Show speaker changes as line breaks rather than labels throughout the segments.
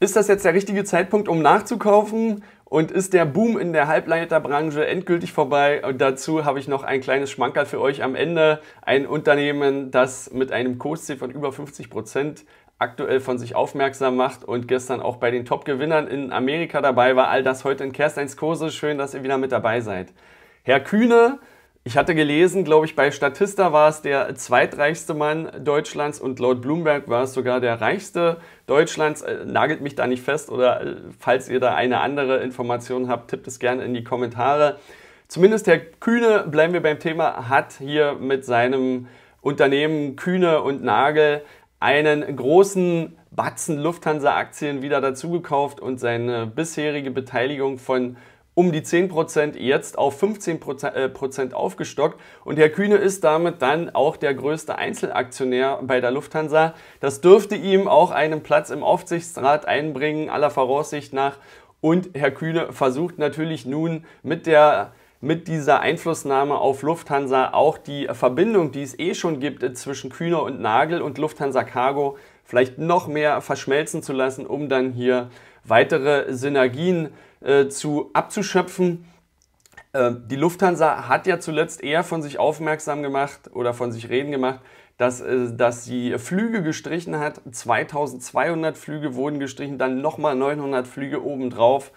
Ist das jetzt der richtige Zeitpunkt, um nachzukaufen? Und ist der Boom in der Halbleiterbranche endgültig vorbei? Und dazu habe ich noch ein kleines Schmankerl für euch am Ende. Ein Unternehmen, das mit einem Kursziel von über 50 Prozent aktuell von sich aufmerksam macht und gestern auch bei den Top-Gewinnern in Amerika dabei war. All das heute in Kersteins Kurse. Schön, dass ihr wieder mit dabei seid. Herr Kühne ich hatte gelesen, glaube ich, bei Statista war es der zweitreichste Mann Deutschlands und laut Bloomberg war es sogar der reichste Deutschlands. Äh, nagelt mich da nicht fest oder äh, falls ihr da eine andere Information habt, tippt es gerne in die Kommentare. Zumindest Herr Kühne, bleiben wir beim Thema, hat hier mit seinem Unternehmen Kühne und Nagel einen großen Batzen Lufthansa-Aktien wieder dazugekauft und seine bisherige Beteiligung von um die 10% jetzt auf 15% äh, aufgestockt. Und Herr Kühne ist damit dann auch der größte Einzelaktionär bei der Lufthansa. Das dürfte ihm auch einen Platz im Aufsichtsrat einbringen, aller Voraussicht nach. Und Herr Kühne versucht natürlich nun mit der mit dieser Einflussnahme auf Lufthansa auch die Verbindung, die es eh schon gibt zwischen Kühne und Nagel und Lufthansa Cargo, vielleicht noch mehr verschmelzen zu lassen, um dann hier weitere Synergien äh, äh, zu, abzuschöpfen. Äh, die Lufthansa hat ja zuletzt eher von sich aufmerksam gemacht oder von sich reden gemacht, dass, äh, dass sie Flüge gestrichen hat. 2200 Flüge wurden gestrichen, dann nochmal 900 Flüge obendrauf.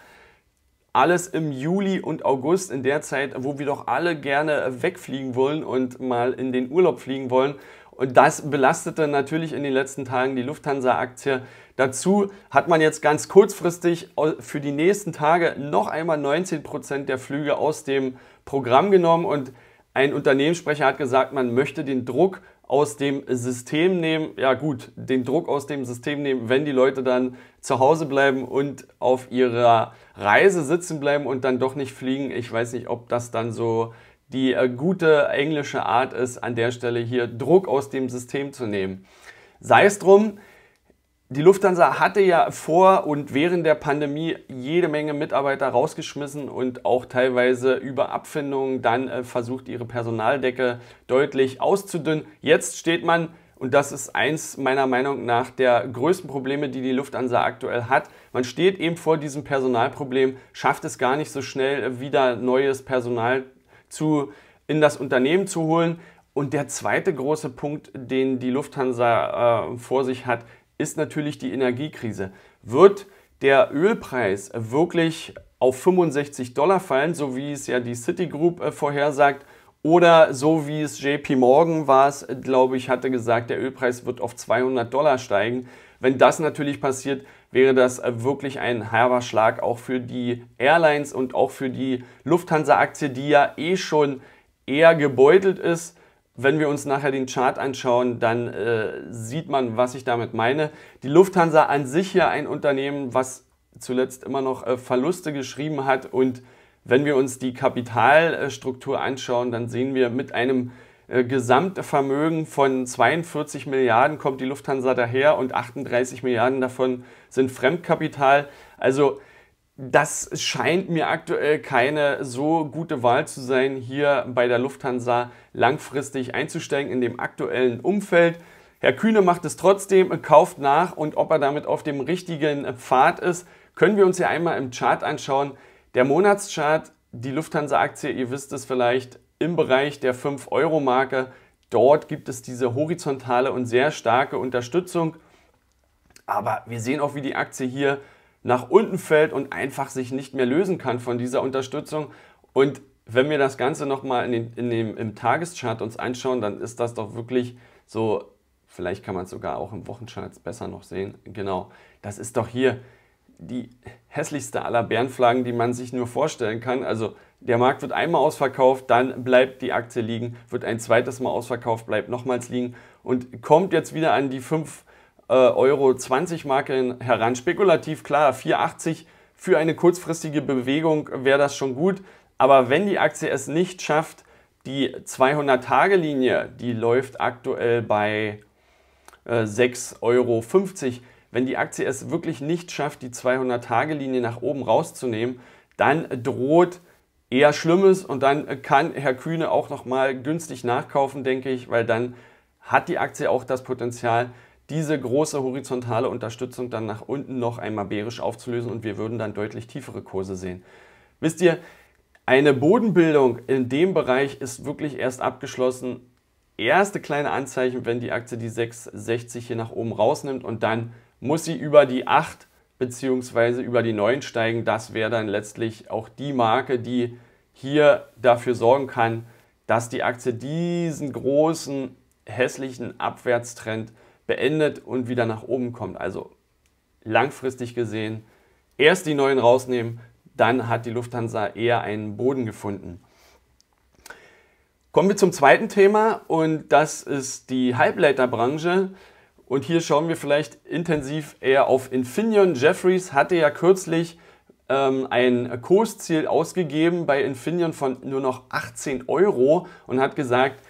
Alles im Juli und August, in der Zeit, wo wir doch alle gerne wegfliegen wollen und mal in den Urlaub fliegen wollen. Und das belastete natürlich in den letzten Tagen die Lufthansa-Aktie. Dazu hat man jetzt ganz kurzfristig für die nächsten Tage noch einmal 19% Prozent der Flüge aus dem Programm genommen und ein Unternehmenssprecher hat gesagt, man möchte den Druck aus dem System nehmen. Ja gut, den Druck aus dem System nehmen, wenn die Leute dann zu Hause bleiben und auf ihrer Reise sitzen bleiben und dann doch nicht fliegen. Ich weiß nicht, ob das dann so die äh, gute englische Art ist, an der Stelle hier Druck aus dem System zu nehmen. Sei es drum, die Lufthansa hatte ja vor und während der Pandemie jede Menge Mitarbeiter rausgeschmissen und auch teilweise über Abfindungen dann äh, versucht, ihre Personaldecke deutlich auszudünnen. Jetzt steht man, und das ist eins meiner Meinung nach der größten Probleme, die die Lufthansa aktuell hat, man steht eben vor diesem Personalproblem, schafft es gar nicht so schnell, äh, wieder neues Personal zu, in das Unternehmen zu holen. Und der zweite große Punkt, den die Lufthansa äh, vor sich hat, ist natürlich die Energiekrise. Wird der Ölpreis wirklich auf 65 Dollar fallen, so wie es ja die Citigroup äh, vorhersagt, oder so wie es JP Morgan war, es, glaube ich, hatte gesagt, der Ölpreis wird auf 200 Dollar steigen. Wenn das natürlich passiert, wäre das äh, wirklich ein herber Schlag auch für die Airlines und auch für die Lufthansa-Aktie, die ja eh schon eher gebeutelt ist. Wenn wir uns nachher den Chart anschauen, dann äh, sieht man, was ich damit meine. Die Lufthansa an sich ja ein Unternehmen, was zuletzt immer noch äh, Verluste geschrieben hat. Und wenn wir uns die Kapitalstruktur anschauen, dann sehen wir mit einem äh, Gesamtvermögen von 42 Milliarden kommt die Lufthansa daher und 38 Milliarden davon sind Fremdkapital. Also das scheint mir aktuell keine so gute Wahl zu sein, hier bei der Lufthansa langfristig einzusteigen in dem aktuellen Umfeld. Herr Kühne macht es trotzdem, kauft nach und ob er damit auf dem richtigen Pfad ist, können wir uns ja einmal im Chart anschauen. Der Monatschart, die Lufthansa-Aktie, ihr wisst es vielleicht, im Bereich der 5-Euro-Marke. Dort gibt es diese horizontale und sehr starke Unterstützung. Aber wir sehen auch, wie die Aktie hier nach unten fällt und einfach sich nicht mehr lösen kann von dieser Unterstützung. Und wenn wir das Ganze nochmal in in im Tageschart uns anschauen, dann ist das doch wirklich so, vielleicht kann man es sogar auch im Wochenchart besser noch sehen, genau, das ist doch hier die hässlichste aller Bärenflagen, die man sich nur vorstellen kann. Also der Markt wird einmal ausverkauft, dann bleibt die Aktie liegen, wird ein zweites Mal ausverkauft, bleibt nochmals liegen und kommt jetzt wieder an die 5 äh, Euro 20 Marke heran. Spekulativ klar, 4,80 für eine kurzfristige Bewegung wäre das schon gut. Aber wenn die Aktie es nicht schafft, die 200-Tage-Linie, die läuft aktuell bei äh, 6,50 Euro. Wenn die Aktie es wirklich nicht schafft, die 200-Tage-Linie nach oben rauszunehmen, dann droht eher Schlimmes und dann kann Herr Kühne auch nochmal günstig nachkaufen, denke ich, weil dann hat die Aktie auch das Potenzial, diese große horizontale Unterstützung dann nach unten noch einmal bärisch aufzulösen und wir würden dann deutlich tiefere Kurse sehen. Wisst ihr, eine Bodenbildung in dem Bereich ist wirklich erst abgeschlossen. Erste kleine Anzeichen, wenn die Aktie die 660 hier nach oben rausnimmt und dann muss sie über die 8 bzw. über die 9 steigen. Das wäre dann letztlich auch die Marke, die hier dafür sorgen kann, dass die Aktie diesen großen hässlichen Abwärtstrend beendet und wieder nach oben kommt. Also langfristig gesehen erst die neuen rausnehmen, dann hat die Lufthansa eher einen Boden gefunden. Kommen wir zum zweiten Thema und das ist die Halbleiterbranche. Und hier schauen wir vielleicht intensiv eher auf Infineon. Jeffries hatte ja kürzlich ähm, ein Kursziel ausgegeben bei Infineon von nur noch 18 Euro und hat gesagt,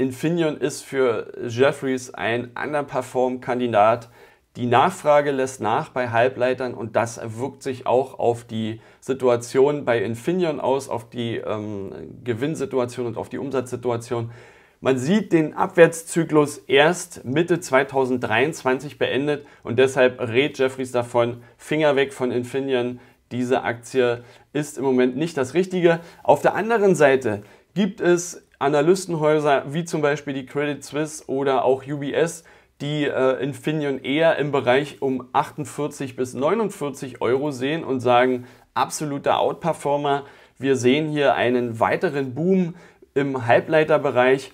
Infineon ist für Jeffries ein Underperform-Kandidat. Die Nachfrage lässt nach bei Halbleitern und das wirkt sich auch auf die Situation bei Infineon aus, auf die ähm, Gewinnsituation und auf die Umsatzsituation. Man sieht den Abwärtszyklus erst Mitte 2023 beendet und deshalb rät Jeffries davon, Finger weg von Infineon. Diese Aktie ist im Moment nicht das Richtige. Auf der anderen Seite gibt es Analystenhäuser wie zum Beispiel die Credit Suisse oder auch UBS, die äh, Infineon eher im Bereich um 48 bis 49 Euro sehen und sagen, absoluter Outperformer. Wir sehen hier einen weiteren Boom im Halbleiterbereich.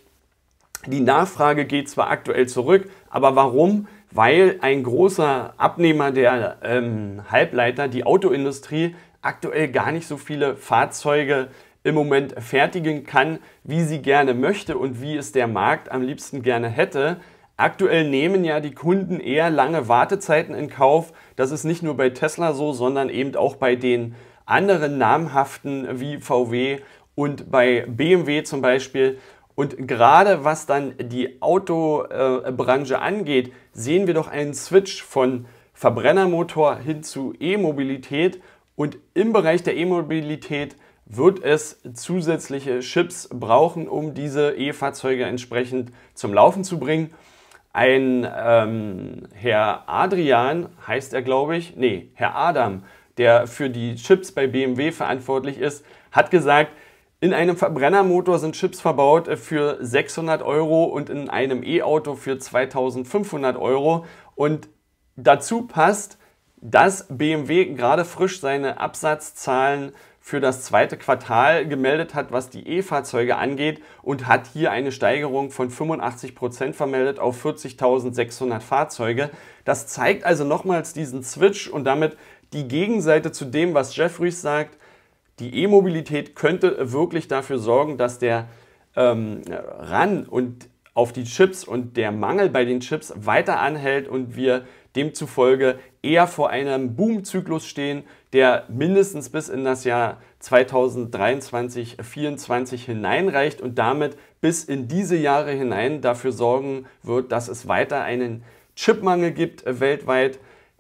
Die Nachfrage geht zwar aktuell zurück, aber warum? Weil ein großer Abnehmer der ähm, Halbleiter, die Autoindustrie, aktuell gar nicht so viele Fahrzeuge im Moment fertigen kann, wie sie gerne möchte und wie es der Markt am liebsten gerne hätte. Aktuell nehmen ja die Kunden eher lange Wartezeiten in Kauf. Das ist nicht nur bei Tesla so, sondern eben auch bei den anderen namhaften wie VW und bei BMW zum Beispiel. Und gerade was dann die Autobranche angeht, sehen wir doch einen Switch von Verbrennermotor hin zu E-Mobilität. Und im Bereich der E-Mobilität wird es zusätzliche Chips brauchen, um diese E-Fahrzeuge entsprechend zum Laufen zu bringen. Ein ähm, Herr Adrian heißt er, glaube ich, nee, Herr Adam, der für die Chips bei BMW verantwortlich ist, hat gesagt, in einem Verbrennermotor sind Chips verbaut für 600 Euro und in einem E-Auto für 2500 Euro. Und dazu passt, dass BMW gerade frisch seine Absatzzahlen äh, für das zweite Quartal gemeldet hat, was die E-Fahrzeuge angeht und hat hier eine Steigerung von 85 Prozent vermeldet auf 40.600 Fahrzeuge. Das zeigt also nochmals diesen Switch und damit die Gegenseite zu dem, was Jeffries sagt. Die E-Mobilität könnte wirklich dafür sorgen, dass der ähm, Ran und auf die Chips und der Mangel bei den Chips weiter anhält und wir demzufolge eher vor einem Boomzyklus stehen, der mindestens bis in das Jahr 2023, 2024 hineinreicht und damit bis in diese Jahre hinein dafür sorgen wird, dass es weiter einen Chipmangel gibt äh, weltweit.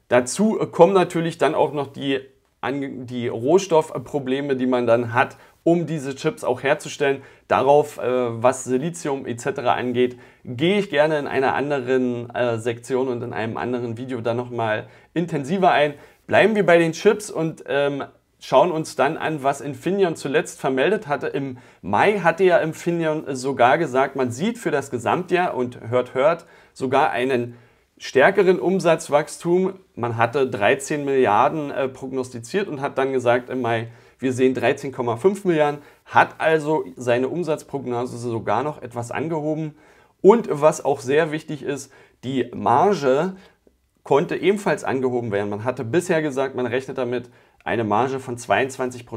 Dazu äh, kommen natürlich dann auch noch die, die Rohstoffprobleme, die man dann hat, um diese Chips auch herzustellen. Darauf, äh, was Silizium etc. angeht, gehe ich gerne in einer anderen Sektion und in einem anderen Video dann nochmal intensiver ein. Bleiben wir bei den Chips und ähm, schauen uns dann an, was Infineon zuletzt vermeldet hatte. Im Mai hatte ja Infineon sogar gesagt, man sieht für das Gesamtjahr und hört, hört sogar einen stärkeren Umsatzwachstum. Man hatte 13 Milliarden äh, prognostiziert und hat dann gesagt im Mai, wir sehen 13,5 Milliarden, hat also seine Umsatzprognose sogar noch etwas angehoben. Und was auch sehr wichtig ist, die Marge konnte ebenfalls angehoben werden. Man hatte bisher gesagt, man rechnet damit, eine Marge von 22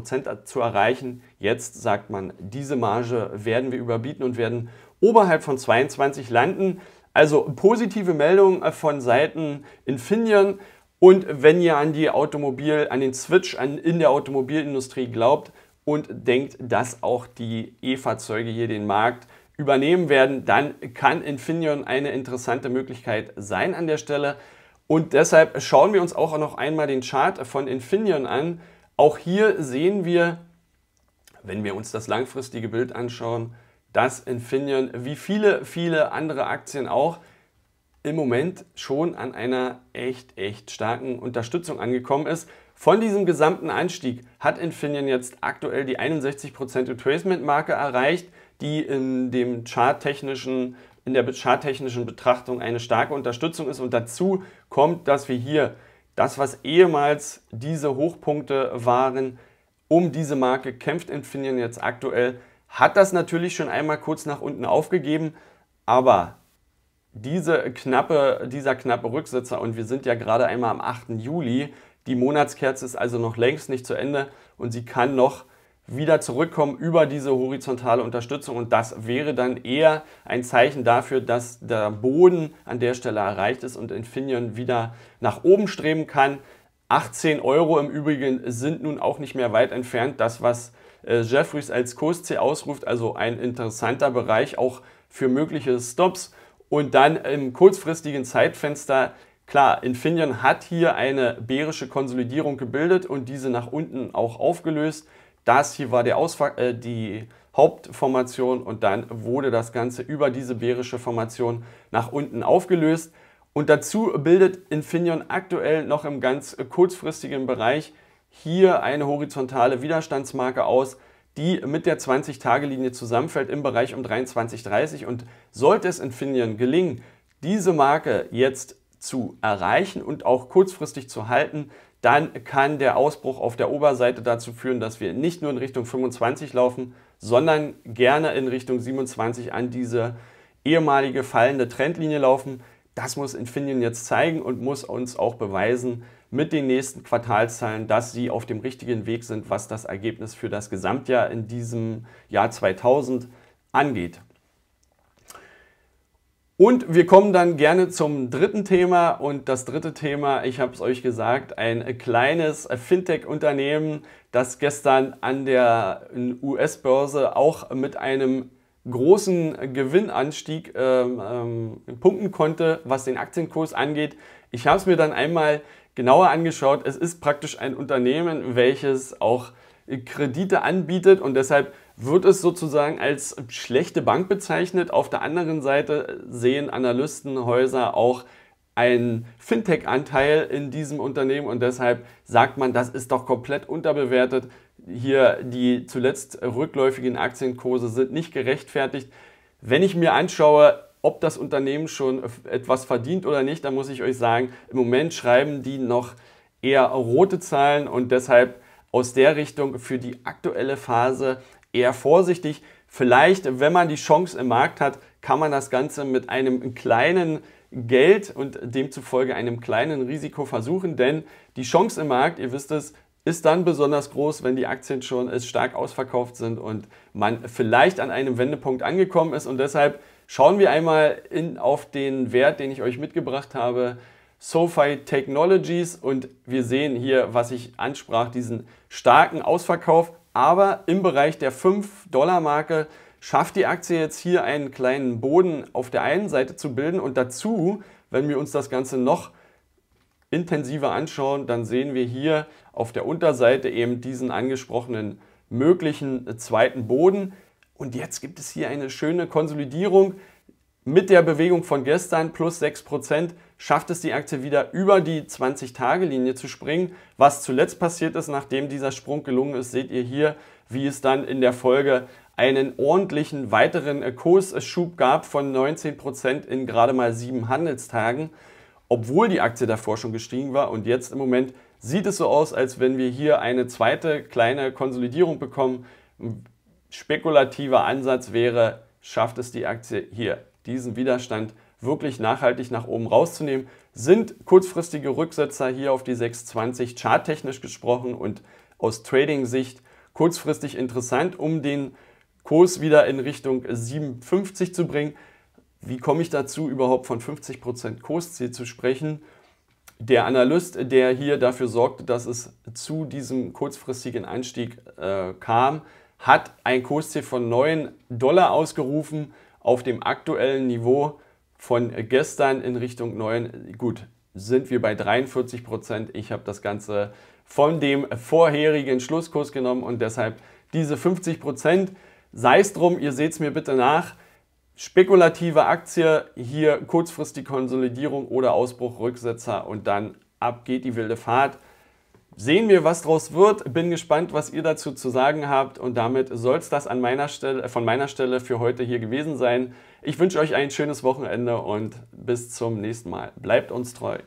zu erreichen. Jetzt sagt man, diese Marge werden wir überbieten und werden oberhalb von 22 landen. Also positive Meldungen äh, von Seiten Infineon. Und wenn ihr an die Automobil, an den Switch an, in der Automobilindustrie glaubt und denkt, dass auch die E-Fahrzeuge hier den Markt übernehmen werden, dann kann Infineon eine interessante Möglichkeit sein an der Stelle. Und deshalb schauen wir uns auch noch einmal den Chart von Infineon an. Auch hier sehen wir, wenn wir uns das langfristige Bild anschauen, dass Infineon wie viele, viele andere Aktien auch im Moment schon an einer echt, echt starken Unterstützung angekommen ist. Von diesem gesamten Anstieg hat Infineon jetzt aktuell die 61% Retracement-Marke erreicht, die in dem charttechnischen in der charttechnischen Betrachtung eine starke Unterstützung ist. Und dazu kommt, dass wir hier das, was ehemals diese Hochpunkte waren, um diese Marke kämpft Infineon jetzt aktuell, hat das natürlich schon einmal kurz nach unten aufgegeben, aber diese knappe, dieser knappe Rücksitzer, und wir sind ja gerade einmal am 8. Juli, die Monatskerze ist also noch längst nicht zu Ende und sie kann noch wieder zurückkommen über diese horizontale Unterstützung und das wäre dann eher ein Zeichen dafür, dass der Boden an der Stelle erreicht ist und Infineon wieder nach oben streben kann. 18 Euro im Übrigen sind nun auch nicht mehr weit entfernt. Das, was äh, Jeffries als Kursziel ausruft, also ein interessanter Bereich auch für mögliche Stops. Und dann im kurzfristigen Zeitfenster Klar, Infineon hat hier eine bärische Konsolidierung gebildet und diese nach unten auch aufgelöst. Das hier war der Ausfall, äh, die Hauptformation und dann wurde das Ganze über diese bärische Formation nach unten aufgelöst. Und dazu bildet Infineon aktuell noch im ganz kurzfristigen Bereich hier eine horizontale Widerstandsmarke aus, die mit der 20-Tage-Linie zusammenfällt im Bereich um 23,30. Und sollte es Infineon gelingen, diese Marke jetzt zu erreichen und auch kurzfristig zu halten, dann kann der Ausbruch auf der Oberseite dazu führen, dass wir nicht nur in Richtung 25 laufen, sondern gerne in Richtung 27 an diese ehemalige fallende Trendlinie laufen. Das muss Infineon jetzt zeigen und muss uns auch beweisen mit den nächsten Quartalszahlen, dass sie auf dem richtigen Weg sind, was das Ergebnis für das Gesamtjahr in diesem Jahr 2000 angeht. Und wir kommen dann gerne zum dritten Thema. Und das dritte Thema, ich habe es euch gesagt, ein kleines Fintech-Unternehmen, das gestern an der US-Börse auch mit einem großen Gewinnanstieg ähm, ähm, punkten konnte, was den Aktienkurs angeht. Ich habe es mir dann einmal genauer angeschaut. Es ist praktisch ein Unternehmen, welches auch Kredite anbietet und deshalb wird es sozusagen als schlechte Bank bezeichnet. Auf der anderen Seite sehen Analystenhäuser auch einen Fintech-Anteil in diesem Unternehmen und deshalb sagt man, das ist doch komplett unterbewertet. Hier die zuletzt rückläufigen Aktienkurse sind nicht gerechtfertigt. Wenn ich mir anschaue, ob das Unternehmen schon etwas verdient oder nicht, dann muss ich euch sagen, im Moment schreiben die noch eher rote Zahlen und deshalb aus der Richtung für die aktuelle Phase eher vorsichtig. Vielleicht, wenn man die Chance im Markt hat, kann man das Ganze mit einem kleinen Geld und demzufolge einem kleinen Risiko versuchen, denn die Chance im Markt, ihr wisst es, ist dann besonders groß, wenn die Aktien schon stark ausverkauft sind und man vielleicht an einem Wendepunkt angekommen ist. Und deshalb schauen wir einmal in, auf den Wert, den ich euch mitgebracht habe, SoFi Technologies. Und wir sehen hier, was ich ansprach, diesen starken Ausverkauf. Aber im Bereich der 5-Dollar-Marke schafft die Aktie jetzt hier einen kleinen Boden auf der einen Seite zu bilden. Und dazu, wenn wir uns das Ganze noch intensiver anschauen, dann sehen wir hier auf der Unterseite eben diesen angesprochenen möglichen zweiten Boden. Und jetzt gibt es hier eine schöne Konsolidierung mit der Bewegung von gestern plus 6% schafft es die Aktie wieder über die 20-Tage-Linie zu springen. Was zuletzt passiert ist, nachdem dieser Sprung gelungen ist, seht ihr hier, wie es dann in der Folge einen ordentlichen weiteren Kursschub gab von 19% in gerade mal sieben Handelstagen, obwohl die Aktie davor schon gestiegen war. Und jetzt im Moment sieht es so aus, als wenn wir hier eine zweite kleine Konsolidierung bekommen. spekulativer Ansatz wäre, schafft es die Aktie hier diesen Widerstand wirklich nachhaltig nach oben rauszunehmen, sind kurzfristige Rücksetzer hier auf die 620 charttechnisch gesprochen und aus Trading-Sicht kurzfristig interessant, um den Kurs wieder in Richtung 750 zu bringen. Wie komme ich dazu, überhaupt von 50% Kursziel zu sprechen? Der Analyst, der hier dafür sorgte, dass es zu diesem kurzfristigen Einstieg äh, kam, hat ein Kursziel von 9 Dollar ausgerufen auf dem aktuellen Niveau von gestern in Richtung 9, gut, sind wir bei 43 Prozent. Ich habe das Ganze von dem vorherigen Schlusskurs genommen und deshalb diese 50 Prozent. Sei es drum, ihr seht es mir bitte nach. Spekulative Aktie, hier kurzfristig Konsolidierung oder Ausbruch, Rücksetzer und dann ab geht die wilde Fahrt. Sehen wir, was draus wird. Bin gespannt, was ihr dazu zu sagen habt. Und damit soll es das an meiner Stelle, von meiner Stelle für heute hier gewesen sein. Ich wünsche euch ein schönes Wochenende und bis zum nächsten Mal. Bleibt uns treu.